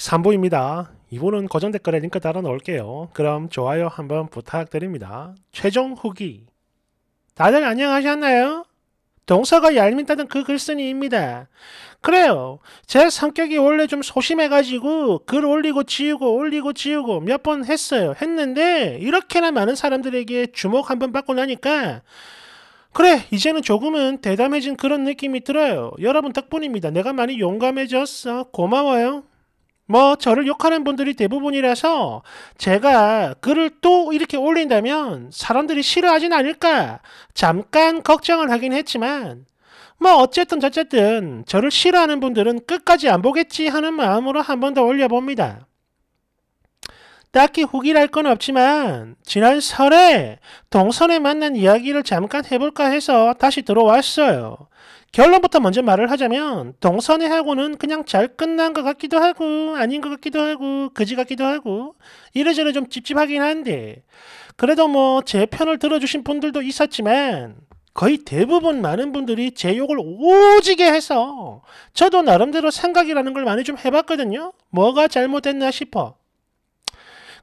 3부입니다. 이분은 고정 댓글에 링크 달아 놓을게요. 그럼 좋아요 한번 부탁드립니다. 최종 후기. 다들 안녕하셨나요? 동서가 얄밉다는 그 글쓴이입니다. 그래요. 제 성격이 원래 좀 소심해가지고 글 올리고 지우고 올리고 지우고 몇 번 했어요. 했는데 이렇게나 많은 사람들에게 주목 한번 받고 나니까 그래 이제는 조금은 대담해진 그런 느낌이 들어요. 여러분 덕분입니다. 내가 많이 용감해졌어. 고마워요. 뭐 저를 욕하는 분들이 대부분이라서 제가 글을 또 이렇게 올린다면 사람들이 싫어하진 않을까 잠깐 걱정을 하긴 했지만 뭐 어쨌든 저쨌든 저를 싫어하는 분들은 끝까지 안 보겠지 하는 마음으로 한 번 더 올려봅니다. 딱히 후기랄 건 없지만 지난 설에 동선에 만난 이야기를 잠깐 해볼까 해서 다시 들어왔어요. 결론부터 먼저 말을 하자면 동선의 하고는 그냥 잘 끝난 것 같기도 하고 아닌 것 같기도 하고 그지 같기도 하고 이래저래 좀 찝찝하긴 한데 그래도 뭐 제 편을 들어주신 분들도 있었지만 거의 대부분 많은 분들이 제 욕을 오지게 해서 저도 나름대로 생각이라는 걸 많이 좀 해봤거든요. 뭐가 잘못됐나 싶어.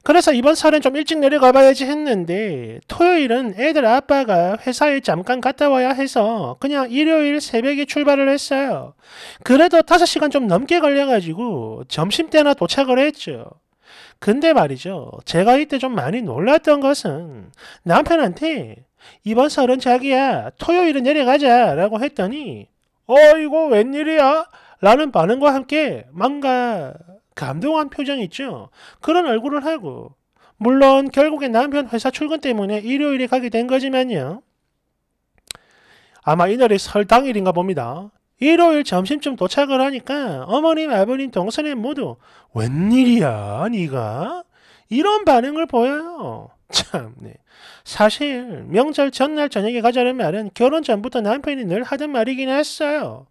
그래서 이번 설은좀 일찍 내려가 봐야지 했는데 토요일은 애들 아빠가 회사에 잠깐 갔다 와야 해서 그냥 일요일 새벽에 출발을 했어요. 그래도 5시간 좀 넘게 걸려가지고 점심때나 도착을 했죠. 근데 말이죠. 제가 이때 좀 많이 놀랐던 것은 남편한테 이번 설은 자기야 토요일은 내려가자 라고 했더니 어이고 웬일이야? 라는 반응과 함께 뭔가 감동한 표정 있죠. 그런 얼굴을 하고 물론 결국에 남편 회사 출근 때문에 일요일에 가게 된 거지만요. 아마 이날이 설 당일인가 봅니다. 일요일 점심쯤 도착을 하니까 어머님, 아버님, 동서님 모두 웬일이야, 네가? 이런 반응을 보여요. 참, 네. 사실 명절 전날 저녁에 가자는 말은 결혼 전부터 남편이 늘 하던 말이긴 했어요.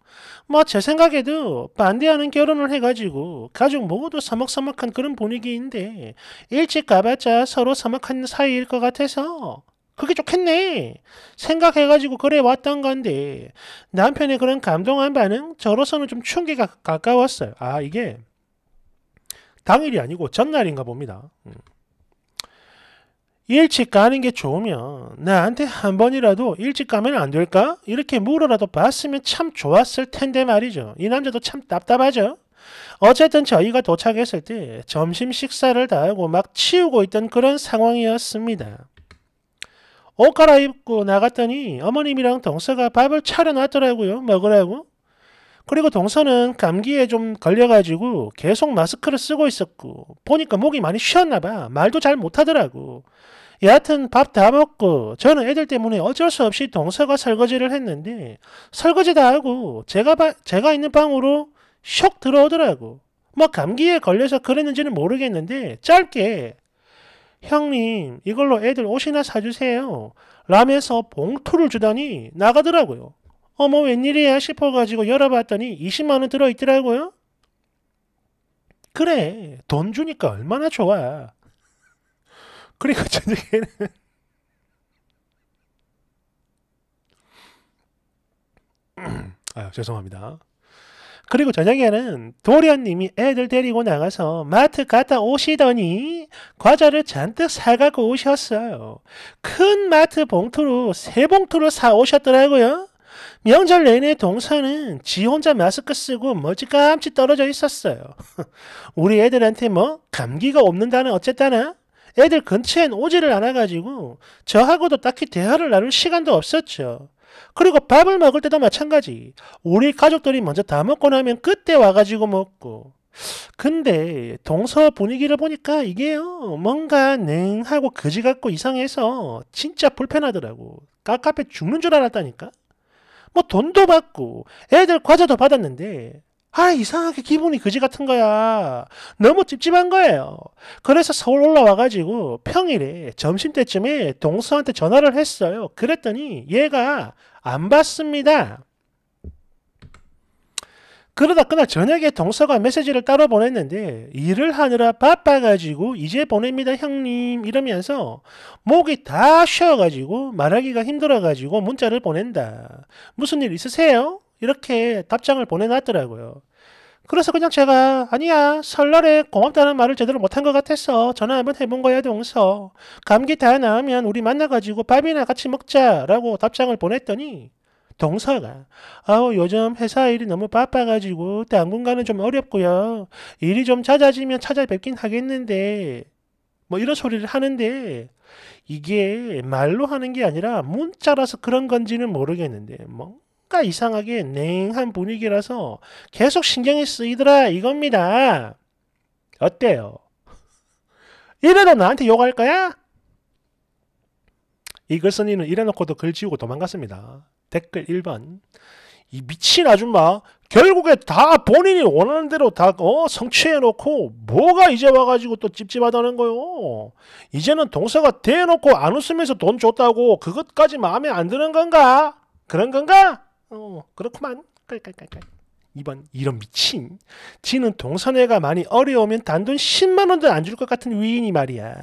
뭐 제 생각에도 반대하는 결혼을 해가지고 가족 모두 서먹서먹한 그런 분위기인데 일찍 가봤자 서로 서먹한 사이일 것 같아서 그게 좋겠네 생각해가지고 그래 왔던 건데 남편의 그런 감동한 반응 저로서는 좀 충격이 가까웠어요. 아 이게 당일이 아니고 전날인가 봅니다. 음. 일찍 가는 게 좋으면 나한테 한 번이라도 일찍 가면 안 될까? 이렇게 물어라도 봤으면 참 좋았을 텐데 말이죠. 이 남자도 참 답답하죠. 어쨌든 저희가 도착했을 때 점심 식사를 다 하고 막 치우고 있던 그런 상황이었습니다. 옷 갈아입고 나갔더니 어머님이랑 동서가 밥을 차려놨더라고요. 먹으라고. 그리고 동서는 감기에 좀 걸려가지고 계속 마스크를 쓰고 있었고 보니까 목이 많이 쉬었나봐 말도 잘 못하더라고 여하튼 밥 다 먹고 저는 애들 때문에 어쩔 수 없이 동서가 설거지를 했는데 설거지 다 하고 제가 바, 제가 있는 방으로 쇽 들어오더라고. 뭐 감기에 걸려서 그랬는지는 모르겠는데 짧게 형님 이걸로 애들 옷이나 사주세요. 라면서 봉투를 주더니 나가더라고요. 어머 웬일이야 싶어가지고 열어봤더니 20만원 들어있더라고요. 그래 돈 주니까 얼마나 좋아. 그리고 그러니까 저녁에는 아 죄송합니다. 그리고 저녁에는 도련님이 애들 데리고 나가서 마트 갔다 오시더니 과자를 잔뜩 사갖고 오셨어요. 큰 마트 봉투로 세 봉투를 사 오셨더라고요. 명절 내내 동서는 지 혼자 마스크 쓰고 머지감치 떨어져 있었어요. 우리 애들한테 뭐 감기가 없는다는 어쨌다나 애들 근처엔 오지를 않아가지고 저하고도 딱히 대화를 나눌 시간도 없었죠. 그리고 밥을 먹을 때도 마찬가지. 우리 가족들이 먼저 다 먹고 나면 그때 와가지고 먹고. 근데 동서 분위기를 보니까 이게요 뭔가 냉하고 거지 같고 이상해서 진짜 불편하더라고. 깝깝해 죽는 줄 알았다니까. 뭐 돈도 받고 애들 과자도 받았는데 아, 이상하게 기분이 그지 같은 거야. 너무 찝찝한 거예요. 그래서 서울 올라와가지고 평일에 점심때쯤에 동서한테 전화를 했어요. 그랬더니 얘가 안 받습니다. 그러다 그날 저녁에 동서가 메시지를 따로 보냈는데 일을 하느라 바빠가지고 이제 보냅니다 형님 이러면서 목이 다 쉬어가지고 말하기가 힘들어가지고 문자를 보낸다. 무슨 일 있으세요? 이렇게 답장을 보내놨더라고요. 그래서 그냥 제가 아니야 설날에 고맙다는 말을 제대로 못한 것 같아서 전화 한번 해본 거야 동서. 감기 다 나으면 우리 만나가지고 밥이나 같이 먹자라고 답장을 보냈더니 동서가 아우 요즘 회사 일이 너무 바빠가지고 당분간은 좀 어렵고요. 일이 좀 잦아지면 찾아뵙긴 하겠는데 뭐 이런 소리를 하는데 이게 말로 하는 게 아니라 문자라서 그런 건지는 모르겠는데 뭐 평가 이상하게 냉한 분위기라서 계속 신경이 쓰이더라 이겁니다. 어때요? 이러다 나한테 욕할 거야? 이글선이는 이래놓고도 글 지우고 도망갔습니다. 댓글 1번 이 미친 아줌마 결국에 다 본인이 원하는 대로 다 어, 성취해놓고 뭐가 이제 와가지고 또 찝찝하다는 거요 이제는 동서가 대놓고 안 웃으면서 돈 줬다고 그것까지 마음에 안 드는 건가? 그런 건가? 어, 그렇구만. 깔깔깔깔. 2번 이런 미친 지는 동선애가 많이 어려우면 단돈 10만원도 안 줄 것 같은 위인이 말이야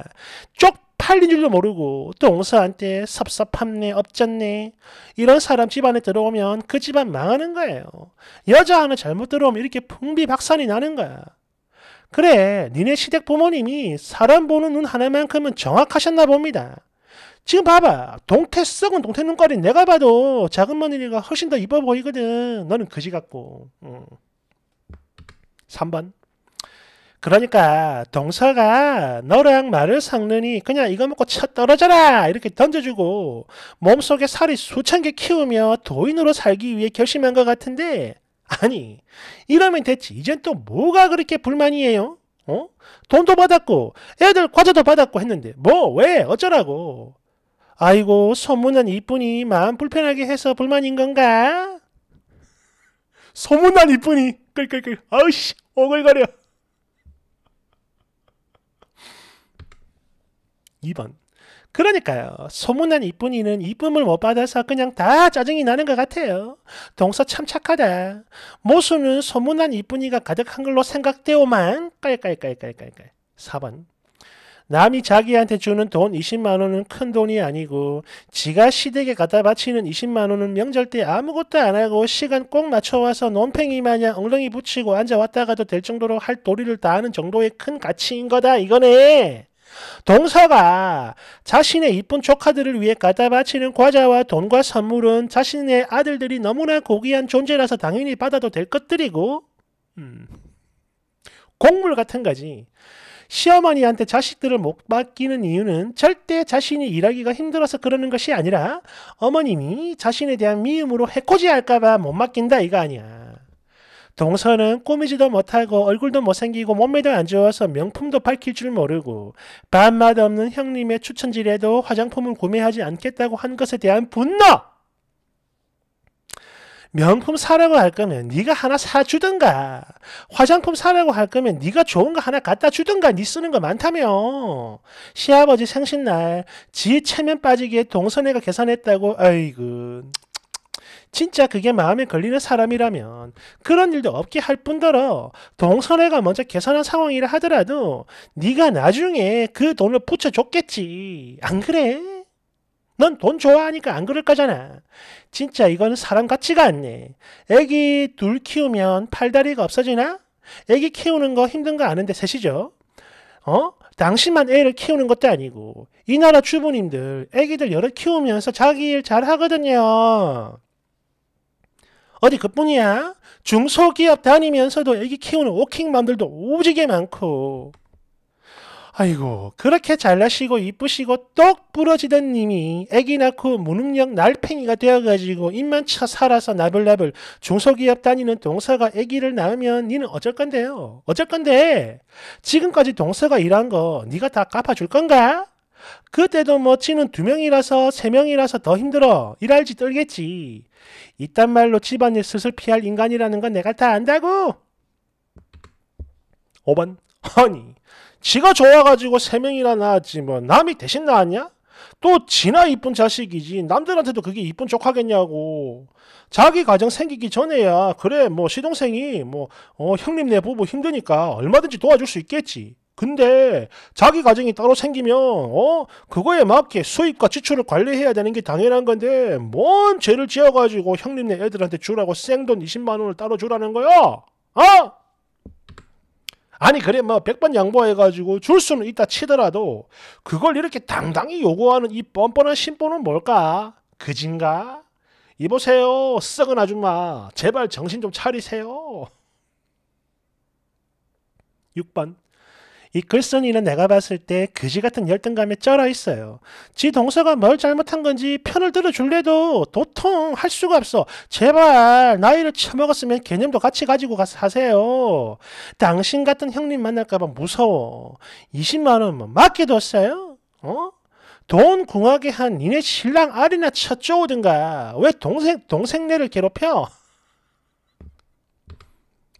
쪽팔린 줄도 모르고 동서한테 섭섭함네 없잖네 이런 사람 집안에 들어오면 그 집안 망하는 거예요 여자 하나 잘못 들어오면 이렇게 풍비박산이 나는 거야 그래 니네 시댁 부모님이 사람 보는 눈 하나만큼은 정확하셨나 봅니다 지금 봐봐. 동태 썩은 동태 눈깔이 내가 봐도 작은 마늘이가 훨씬 더 이뻐 보이거든. 너는 거지 같고. 음. 3번. 그러니까 동서가 너랑 말을 섞느니 그냥 이거 먹고 쳐 떨어져라 이렇게 던져주고 몸속에 살이 수천 개 키우며 도인으로 살기 위해 결심한 것 같은데 아니 이러면 됐지 이젠 또 뭐가 그렇게 불만이에요? 어? 돈도 받았고 애들 과자도 받았고 했는데 뭐 왜 어쩌라고 아이고 소문난 이쁜이 마음 불편하게 해서 불만인 건가? 소문난 이쁜이 끌끌끌 아우씨 오글거려 2번 그러니까요. 소문난 이쁜이는 이쁨을 못 받아서 그냥 다 짜증이 나는 것 같아요. 동서 참 착하다. 모수는 소문난 이쁜이가 가득한 걸로 생각되오만 깔깔깔깔깔깔 4번 남이 자기한테 주는 돈 20만 원은 큰 돈이 아니고 지가 시댁에 갖다 바치는 20만 원은 명절 때 아무것도 안 하고 시간 꼭 맞춰와서 논팽이 마냥 엉덩이 붙이고 앉아왔다가도 될 정도로 할 도리를 다하는 정도의 큰 가치인 거다 이거네. 동서가 자신의 이쁜 조카들을 위해 갖다 바치는 과자와 돈과 선물은 자신의 아들들이 너무나 고귀한 존재라서 당연히 받아도 될 것들이고 음. 곡물 같은 거지. 시어머니한테 자식들을 못 맡기는 이유는 절대 자신이 일하기가 힘들어서 그러는 것이 아니라 어머님이 자신에 대한 미움으로 해코지 할까봐 못 맡긴다 이거 아니야. 동서는 꾸미지도 못하고 얼굴도 못생기고 몸매도 안 좋아서 명품도 밝힐 줄 모르고 밥맛 없는 형님의 추천질에도 화장품을 구매하지 않겠다고 한 것에 대한 분노! 명품 사라고 할 거면 네가 하나 사주든가 화장품 사라고 할 거면 네가 좋은 거 하나 갖다 주든가 네 쓰는 거 많다며 시아버지 생신날 지 체면 빠지기에 동선애가 계산했다고 아이고 진짜 그게 마음에 걸리는 사람이라면 그런 일도 없게 할 뿐더러 동선애가 먼저 계산한 상황이라 하더라도 네가 나중에 그 돈을 붙여줬겠지 안 그래? 넌돈 좋아하니까 안 그럴 거잖아. 진짜 이거는 사람 같지가 않네. 애기 둘 키우면 팔다리가 없어지나? 애기 키우는 거 힘든 거 아는데 셋이죠. 어? 당신만 애를 키우는 것도 아니고 이 나라 주부님들 애기들 여러 키우면서 자기 일 잘 하거든요. 어디 그뿐이야? 중소기업 다니면서도 애기 키우는 워킹맘들도 오지게 많고 아이고 그렇게 잘나시고 이쁘시고 똑 부러지던 님이 애기 낳고 무능력 날팽이가 되어가지고 입만 쳐 살아서 나불나불 중소기업 다니는 동서가 애기를 낳으면 니는 어쩔 건데요? 어쩔 건데? 지금까지 동서가 일한 거 니가 다 갚아줄 건가? 그때도 뭐 치는 두 명이라서 세 명이라서 더 힘들어 일할지 떨겠지 이딴 말로 집안에 슬슬 피할 인간이라는 건 내가 다 안다고 5번 허니 지가 좋아가지고 세 명이나 낳았지 뭐 남이 대신 낳았냐? 또 지나 이쁜 자식이지 남들한테도 그게 이쁜 척 하겠냐고 자기 가정 생기기 전에야 그래 뭐 시동생이 뭐 어, 형님 내 부부 힘드니까 얼마든지 도와줄 수 있겠지 근데 자기 가정이 따로 생기면 어 그거에 맞게 수입과 지출을 관리해야 되는 게 당연한 건데 뭔 죄를 지어가지고 형님네 애들한테 주라고 생돈 20만 원을 따로 주라는 거야 어? 아니 그래 뭐 100번 양보해가지고 줄 수는 있다 치더라도 그걸 이렇게 당당히 요구하는 이 뻔뻔한 심보는 뭘까? 그진가? 이보세요 썩은 아줌마 제발 정신 좀 차리세요 6번 이 글쓴이는 내가 봤을 때 그지 같은 열등감에 쩔어 있어요. 지 동서가 뭘 잘못한 건지 편을 들어줄래도 도통 할 수가 없어. 제발 나이를 처먹었으면 개념도 같이 가지고 가세요 당신 같은 형님 만날까봐 무서워. 20만 원만 맡겨뒀어요? 어? 돈 궁하게 한 니네 신랑 아리나 쳐쪼오든가. 왜 동생, 동생네를 괴롭혀?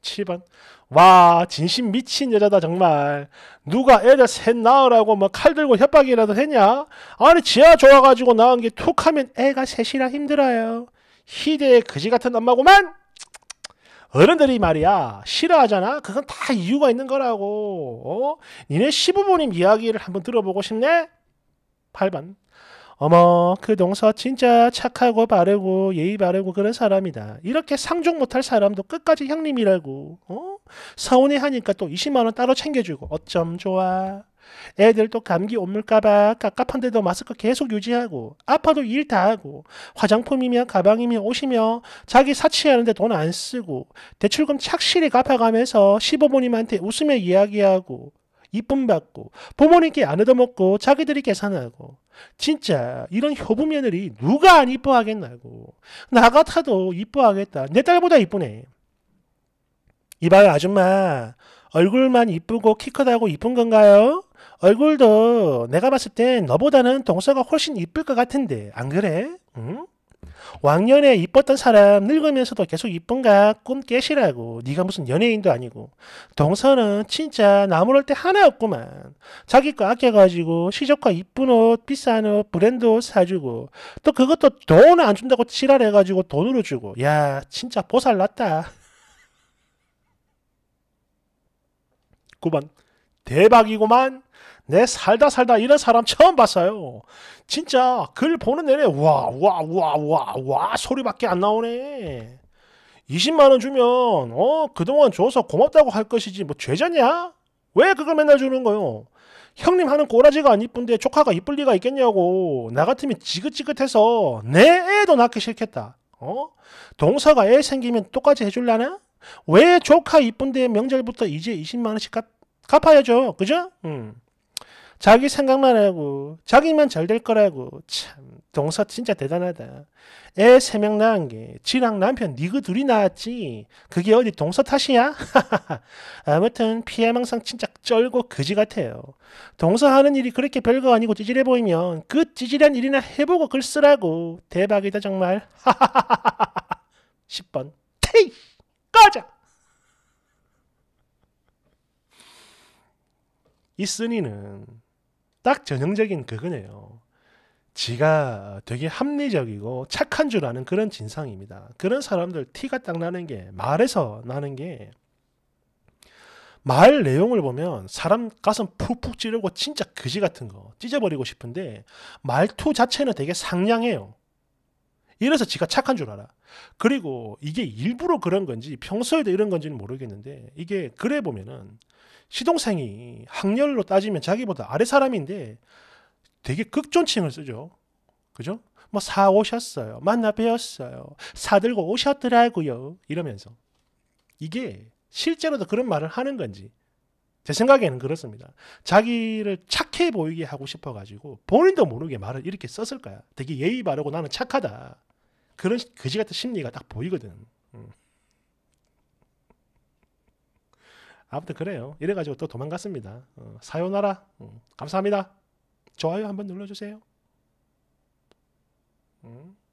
7번. 와 진심 미친 여자다 정말 누가 애들 셋 낳으라고 막칼 뭐 들고 협박이라도 했냐 아니 지하 좋아가지고 낳은 게 툭하면 애가 셋이라 힘들어요 희대의 그지 같은 엄마구만 어른들이 말이야 싫어하잖아 그건 다 이유가 있는 거라고 어? 니네 시부모님 이야기를 한번 들어보고 싶네 8번 어머 그 동서 진짜 착하고 바르고 예의 바르고 그런 사람이다. 이렇게 상종 못할 사람도 끝까지 형님이라고 어? 서운해 하니까 또 20만 원 따로 챙겨주고 어쩜 좋아. 애들 또 감기 옮을까봐 깝깝한데도 마스크 계속 유지하고 아파도 일 다 하고 화장품이며 가방이며 옷이며 자기 사치하는데 돈 안 쓰고 대출금 착실히 갚아가면서 시부모님한테 웃으며 이야기하고 이쁨 받고 부모님께 안 얻어먹고 자기들이 계산하고 진짜 이런 효부며느리 누가 안 이뻐하겠냐고 나 같아도 이뻐하겠다 내 딸보다 이쁘네 이봐요 아줌마 얼굴만 이쁘고 키 크다고 이쁜 건가요? 얼굴도 내가 봤을 땐 너보다는 동서가 훨씬 이쁠 것 같은데 안 그래? 응? 왕년에 이뻤던 사람 늙으면서도 계속 이쁜가 꿈 깨시라고 네가 무슨 연예인도 아니고 동서는 진짜 나무랄 때 하나 없구만 자기 거 아껴가지고 시적과 이쁜 옷 비싼 옷 브랜드 옷 사주고 또 그것도 돈 안 준다고 지랄해가지고 돈으로 주고 야 진짜 보살났다 9번 대박이구만 내 네, 살다 살다 이런 사람 처음 봤어요. 진짜 글 보는 내내 와, 와, 와, 와, 와 소리밖에 안 나오네. 20만 원 주면 어 그동안 줘서 고맙다고 할 것이지 뭐 죄자냐? 왜 그걸 맨날 주는 거요? 형님 하는 꼬라지가 안 이쁜데 조카가 이쁠 리가 있겠냐고 나 같으면 지긋지긋해서 내 애도 낳기 싫겠다 어? 동서가 애 생기면 똑같이 해줄라나? 왜 조카 이쁜데 명절부터 이제 20만원씩 갚, 아야죠 그죠? 음. 자기 생각나라고 자기만 잘 될 거라고 참 동서 진짜 대단하다. 애 세 명 낳은 게 지랑 남편 니그 둘이 낳았지. 그게 어디 동서 탓이야? 아무튼 피해망상 진짜 쩔고 그지 같아요. 동서 하는 일이 그렇게 별거 아니고 찌질해 보이면 그 찌질한 일이나 해보고 글 쓰라고. 대박이다 정말. 10번 테이 꺼져. 이쓴이는 딱 전형적인 그거네요. 지가 되게 합리적이고 착한 줄 아는 그런 진상입니다. 그런 사람들 티가 딱 나는 게 말에서 나는 게 말 내용을 보면 사람 가슴 푹푹 찌르고 진짜 그지 같은 거 찢어버리고 싶은데 말투 자체는 되게 상냥해요. 이래서 지가 착한 줄 알아. 그리고 이게 일부러 그런 건지 평소에도 이런 건지는 모르겠는데 이게 그래 보면은 시동생이 학렬로 따지면 자기보다 아래 사람인데 되게 극존칭을 쓰죠. 그죠? 뭐사 오셨어요. 만나 뵈었어요. 사 들고 오셨더라고요. 이러면서 이게 실제로도 그런 말을 하는 건지 제 생각에는 그렇습니다. 자기를 착해 보이게 하고 싶어가지고 본인도 모르게 말을 이렇게 썼을 거야. 되게 예의 바르고 나는 착하다. 그런 거지 같은 그 심리가 딱 보이거든. 음. 아무튼 그래요. 이래가지고 또 도망갔습니다. 어, 사요나라. 음, 감사합니다. 좋아요 한번 눌러주세요. 음.